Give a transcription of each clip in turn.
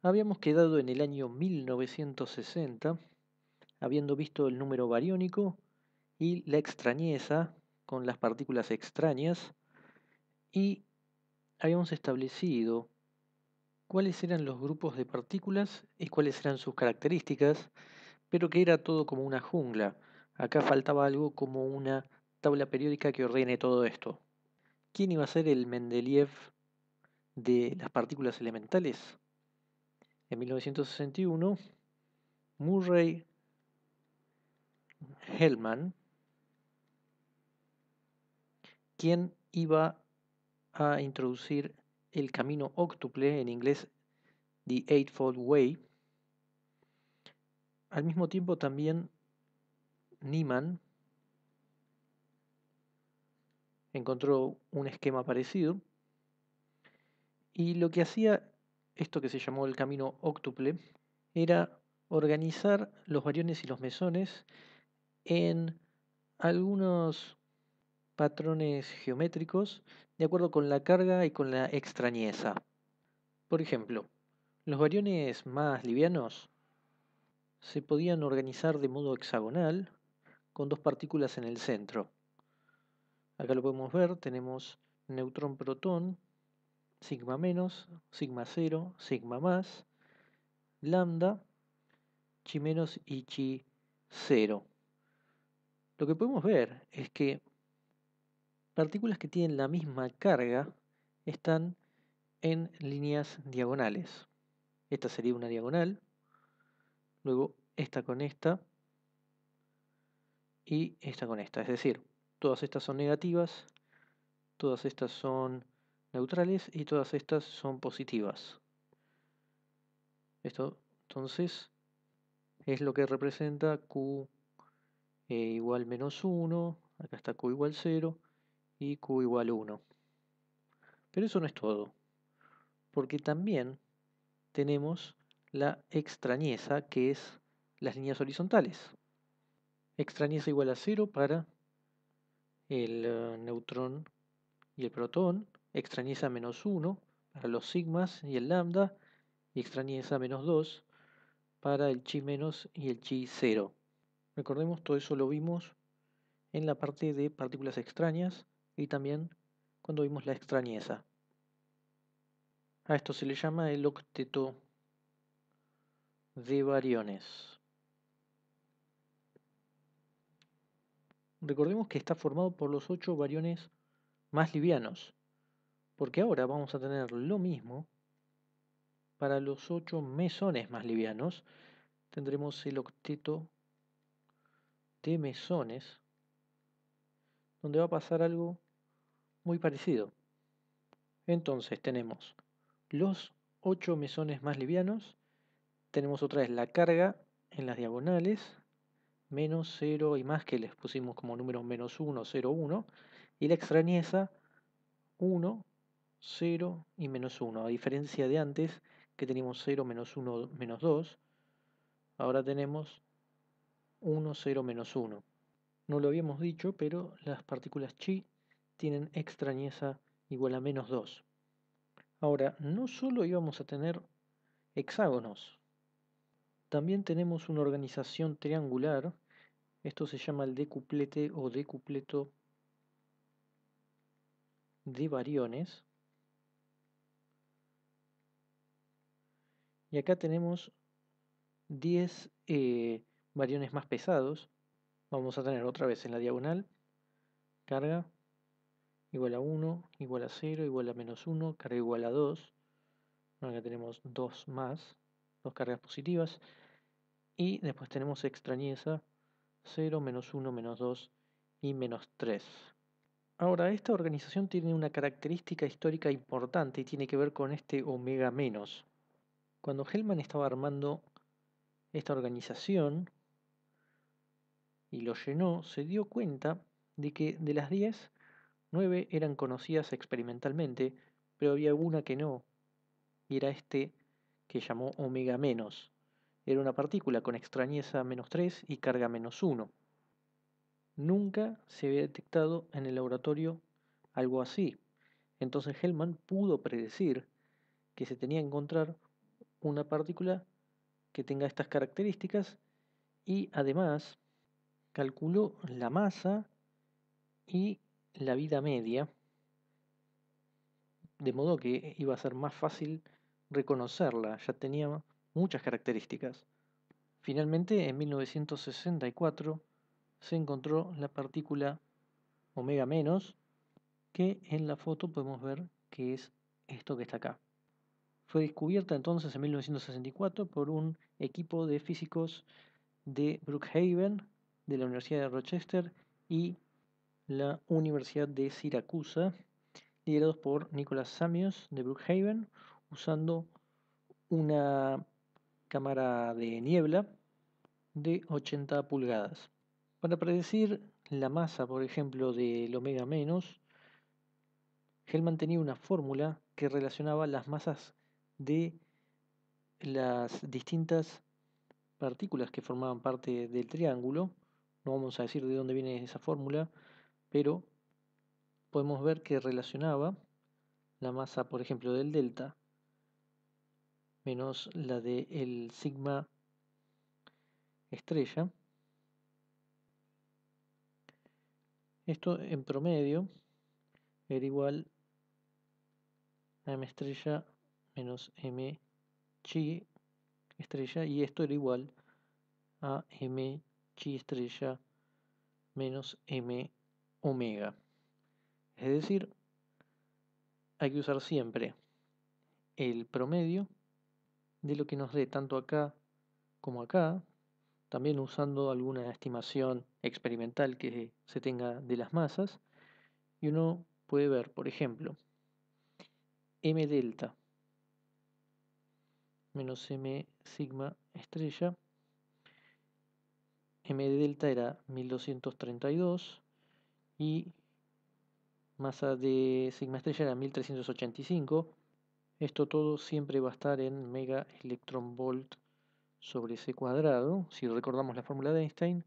Habíamos quedado en el año 1960, habiendo visto el número bariónico y la extrañeza con las partículas extrañas, y habíamos establecido cuáles eran los grupos de partículas y cuáles eran sus características, pero que era todo como una jungla. Acá faltaba algo como una tabla periódica que ordene todo esto. ¿Quién iba a ser el Mendeleev de las partículas elementales? En 1961, Murray Hellman, quien iba a introducir el camino óctuple, en inglés The Eightfold Way, al mismo tiempo también Niemann encontró un esquema parecido y lo que hacía esto que se llamó el camino óctuple, era organizar los variones y los mesones en algunos patrones geométricos de acuerdo con la carga y con la extrañeza. Por ejemplo, los variones más livianos se podían organizar de modo hexagonal con dos partículas en el centro. Acá lo podemos ver, tenemos neutrón-protón sigma menos, sigma 0, sigma más, lambda, chi menos y chi 0. Lo que podemos ver es que partículas que tienen la misma carga están en líneas diagonales. Esta sería una diagonal, luego esta con esta y esta con esta. Es decir, todas estas son negativas, todas estas son neutrales y todas estas son positivas. Esto entonces es lo que representa Q eh, igual menos 1, acá está Q igual 0 y Q igual 1. Pero eso no es todo, porque también tenemos la extrañeza que es las líneas horizontales. Extrañeza igual a 0 para el eh, neutrón y el protón, extrañeza menos 1 para los sigmas y el lambda, y extrañeza menos 2 para el chi menos y el chi 0. Recordemos, todo eso lo vimos en la parte de partículas extrañas y también cuando vimos la extrañeza. A esto se le llama el octeto de variones. Recordemos que está formado por los ocho variones más livianos, porque ahora vamos a tener lo mismo para los ocho mesones más livianos. Tendremos el octeto de mesones, donde va a pasar algo muy parecido. Entonces tenemos los ocho mesones más livianos, tenemos otra vez la carga en las diagonales, menos 0 y más que les pusimos como números menos 1, 0, 1, y la extrañeza 1, 0 y menos 1. A diferencia de antes, que teníamos 0, menos 1, menos 2, ahora tenemos 1, 0, menos 1. No lo habíamos dicho, pero las partículas chi tienen extrañeza igual a menos 2. Ahora, no solo íbamos a tener hexágonos, también tenemos una organización triangular. Esto se llama el decuplete o decupleto de variones. Y acá tenemos 10 variones eh, más pesados. Vamos a tener otra vez en la diagonal, carga igual a 1, igual a 0, igual a menos 1, carga igual a 2. acá tenemos 2 más, dos cargas positivas. Y después tenemos extrañeza, 0, menos 1, menos 2 y menos 3. Ahora, esta organización tiene una característica histórica importante y tiene que ver con este omega menos. Cuando Hellman estaba armando esta organización y lo llenó, se dio cuenta de que de las 10, 9 eran conocidas experimentalmente, pero había una que no, y era este que llamó omega menos. Era una partícula con extrañeza menos 3 y carga menos 1. Nunca se había detectado en el laboratorio algo así. Entonces Hellman pudo predecir que se tenía que encontrar una partícula que tenga estas características y además calculó la masa y la vida media de modo que iba a ser más fácil reconocerla, ya tenía muchas características. Finalmente, en 1964 se encontró la partícula omega menos, que en la foto podemos ver que es esto que está acá. Fue descubierta entonces en 1964 por un equipo de físicos de Brookhaven, de la Universidad de Rochester y la Universidad de Siracusa, liderados por Nicholas Samios de Brookhaven, usando una cámara de niebla de 80 pulgadas. Para predecir la masa, por ejemplo, del omega menos, Hellman tenía una fórmula que relacionaba las masas de las distintas partículas que formaban parte del triángulo. No vamos a decir de dónde viene esa fórmula, pero podemos ver que relacionaba la masa, por ejemplo, del delta menos la del sigma estrella. Esto en promedio era igual a m estrella menos m chi estrella y esto era igual a m chi estrella menos m omega. Es decir, hay que usar siempre el promedio de lo que nos dé tanto acá como acá, también usando alguna estimación experimental que se tenga de las masas, y uno puede ver, por ejemplo, m delta menos m sigma estrella. m de delta era 1232 y masa de sigma estrella era 1385. Esto todo siempre va a estar en mega electron volt sobre C cuadrado. Si recordamos la fórmula de Einstein,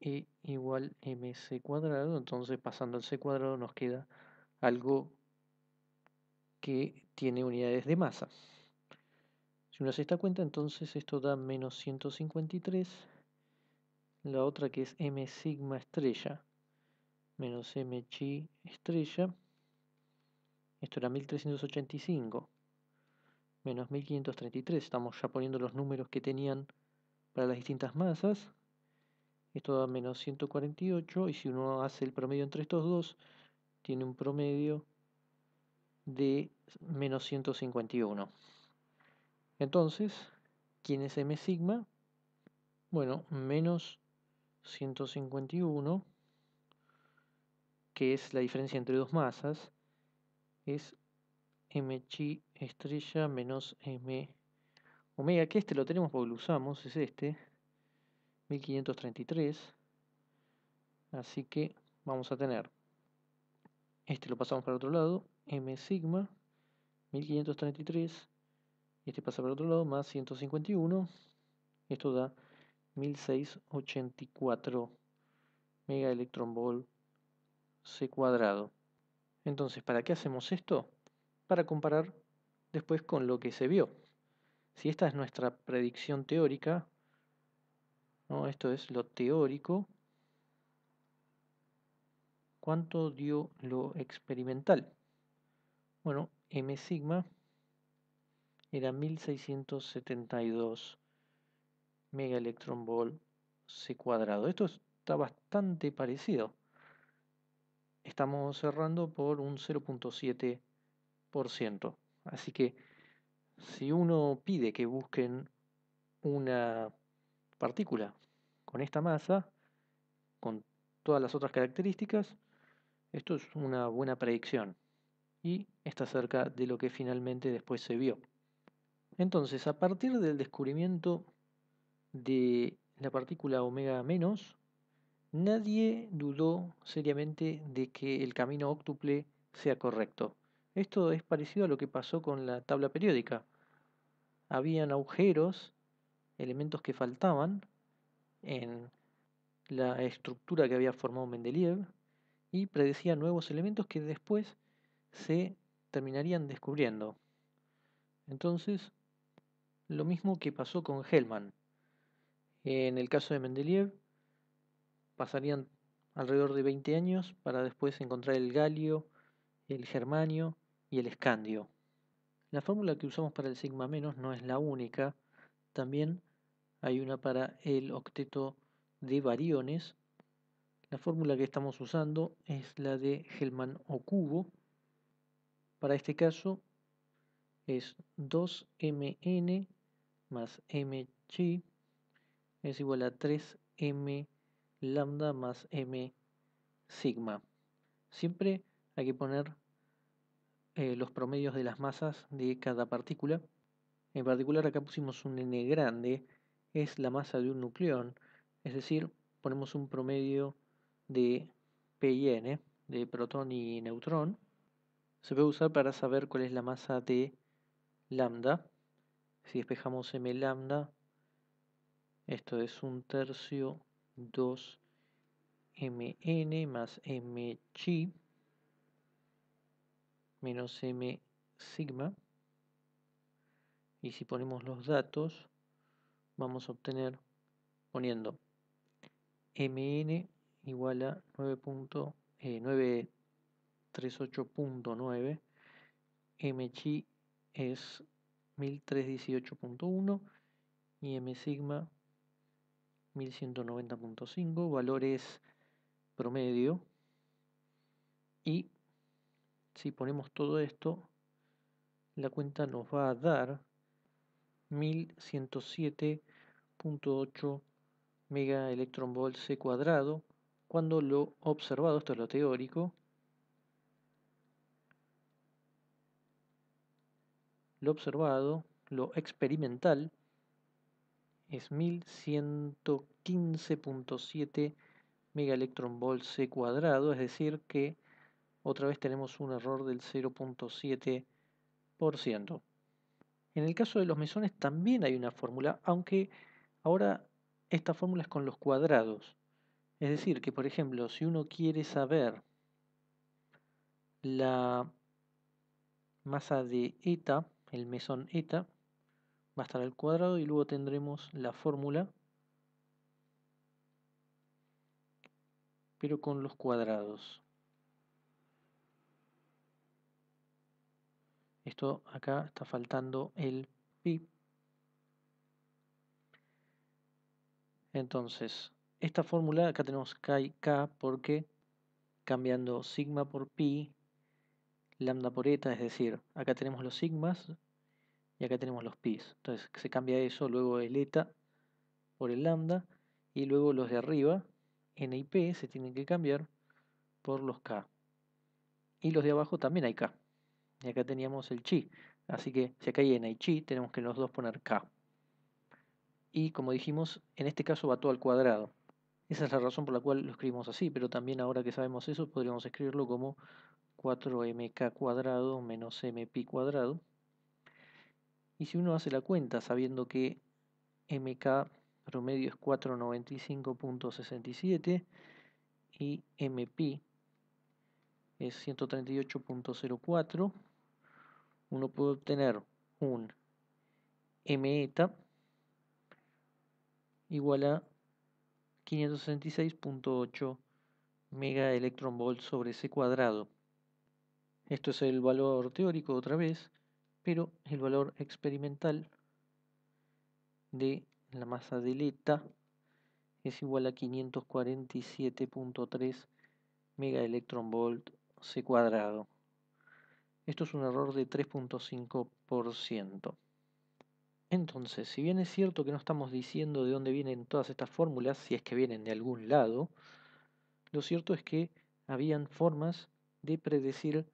E igual mc cuadrado. Entonces pasando al C cuadrado nos queda algo que tiene unidades de masa hace esta cuenta, entonces esto da menos 153. La otra que es M sigma estrella, menos m chi estrella. Esto era 1385, menos 1533. Estamos ya poniendo los números que tenían para las distintas masas. Esto da menos 148 y si uno hace el promedio entre estos dos, tiene un promedio de menos 151. Entonces, ¿quién es M sigma? Bueno, menos 151, que es la diferencia entre dos masas, es m chi estrella menos m omega, que este lo tenemos porque lo usamos, es este, 1533. Así que vamos a tener, este lo pasamos para el otro lado, m sigma, 1533 y este pasa por otro lado, más 151. Esto da 1684 mega C cuadrado. Entonces, ¿para qué hacemos esto? Para comparar después con lo que se vio. Si esta es nuestra predicción teórica, ¿no? esto es lo teórico, ¿cuánto dio lo experimental? Bueno, M sigma era 1672 volt C cuadrado. Esto está bastante parecido. Estamos cerrando por un 0.7%. Así que si uno pide que busquen una partícula con esta masa, con todas las otras características, esto es una buena predicción y está cerca de lo que finalmente después se vio. Entonces, a partir del descubrimiento de la partícula omega menos, nadie dudó seriamente de que el camino óctuple sea correcto. Esto es parecido a lo que pasó con la tabla periódica. Habían agujeros, elementos que faltaban en la estructura que había formado Mendeleev y predecía nuevos elementos que después se terminarían descubriendo. Entonces, lo mismo que pasó con Hellman. En el caso de Mendeleev, pasarían alrededor de 20 años para después encontrar el galio, el germanio y el escandio. La fórmula que usamos para el sigma menos no es la única, también hay una para el octeto de variones. La fórmula que estamos usando es la de Hellman o cubo. Para este caso es 2mn más chi es igual a 3m lambda más m sigma. Siempre hay que poner eh, los promedios de las masas de cada partícula. En particular acá pusimos un n grande, es la masa de un nucleón, es decir, ponemos un promedio de P y N, de protón y neutrón. Se puede usar para saber cuál es la masa de lambda, si despejamos m lambda, esto es un tercio 2 mn más m chi menos m sigma. Y si ponemos los datos, vamos a obtener poniendo mn igual a 9.938.9 eh, M chi es 1318.1 y M sigma 1190.5, valores promedio. Y si ponemos todo esto, la cuenta nos va a dar 1107.8 mega electron volts cuadrado cuando lo observado, esto es lo teórico, lo observado, lo experimental, es 1115.7 megaelectronvolts cuadrado, es decir que otra vez tenemos un error del 0.7%. En el caso de los mesones también hay una fórmula, aunque ahora esta fórmula es con los cuadrados. Es decir, que por ejemplo, si uno quiere saber la masa de eta, el mesón eta va a estar al cuadrado y luego tendremos la fórmula pero con los cuadrados esto acá está faltando el pi entonces esta fórmula acá tenemos k y k porque cambiando sigma por pi lambda por eta, es decir, acá tenemos los sigmas y acá tenemos los pis. Entonces se cambia eso, luego el eta por el lambda y luego los de arriba, n y p, se tienen que cambiar por los k. Y los de abajo también hay k. Y acá teníamos el chi. Así que si acá hay n y chi, tenemos que los dos poner k. Y como dijimos, en este caso va todo al cuadrado. Esa es la razón por la cual lo escribimos así, pero también ahora que sabemos eso podríamos escribirlo como 4mk cuadrado menos mpi cuadrado. Y si uno hace la cuenta sabiendo que mk promedio es 495.67 y mpi es 138.04, uno puede obtener un meta igual a 566.8 mega volt sobre C cuadrado. Esto es el valor teórico otra vez, pero el valor experimental de la masa de eta es igual a 547.3 mega volt C cuadrado. Esto es un error de 3.5%. Entonces, si bien es cierto que no estamos diciendo de dónde vienen todas estas fórmulas, si es que vienen de algún lado, lo cierto es que habían formas de predecir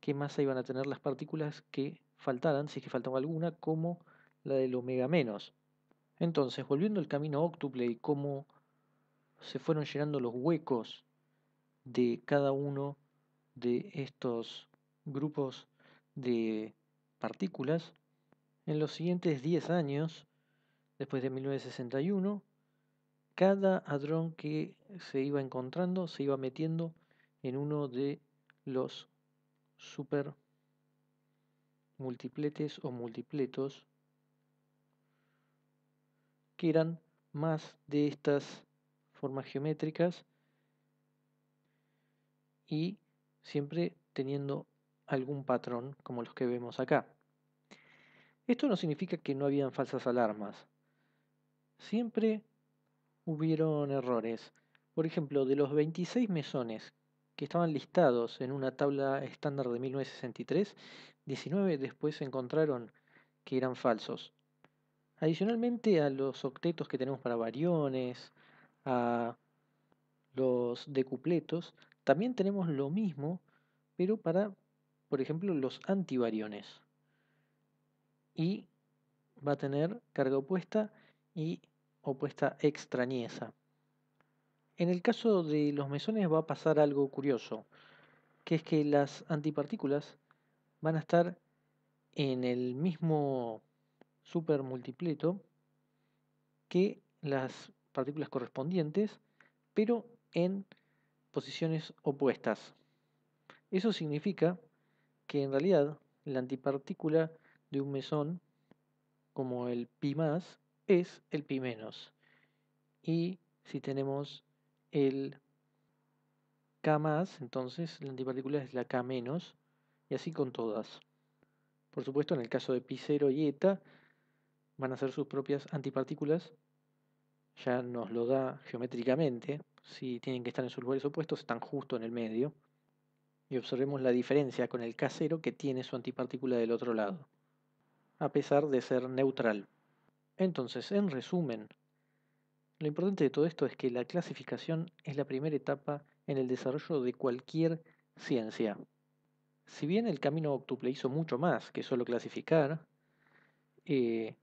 qué masa iban a tener las partículas que faltaran, si es que faltaba alguna, como la del omega menos. Entonces, volviendo al camino octuple y cómo se fueron llenando los huecos de cada uno de estos grupos de partículas, en los siguientes 10 años, después de 1961, cada hadrón que se iba encontrando se iba metiendo en uno de los super o multipletos que eran más de estas formas geométricas y siempre teniendo algún patrón como los que vemos acá. Esto no significa que no habían falsas alarmas. Siempre hubieron errores. Por ejemplo, de los 26 mesones que estaban listados en una tabla estándar de 1963, 19 después se encontraron que eran falsos. Adicionalmente a los octetos que tenemos para variones, a los decupletos, también tenemos lo mismo, pero para, por ejemplo, los antivariones y va a tener carga opuesta y opuesta extrañeza. En el caso de los mesones va a pasar algo curioso, que es que las antipartículas van a estar en el mismo supermultipleto que las partículas correspondientes, pero en posiciones opuestas. Eso significa que en realidad la antipartícula de un mesón, como el pi más, es el pi menos. Y si tenemos el K más, entonces la antipartícula es la K menos, y así con todas. Por supuesto, en el caso de pi 0 y eta, van a ser sus propias antipartículas. Ya nos lo da geométricamente. Si tienen que estar en sus lugares opuestos, están justo en el medio. Y observemos la diferencia con el K0 que tiene su antipartícula del otro lado a pesar de ser neutral. Entonces, en resumen, lo importante de todo esto es que la clasificación es la primera etapa en el desarrollo de cualquier ciencia. Si bien el camino octuple hizo mucho más que solo clasificar, eh,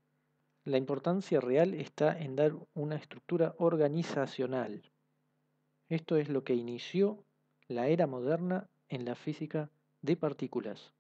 la importancia real está en dar una estructura organizacional. Esto es lo que inició la era moderna en la física de partículas.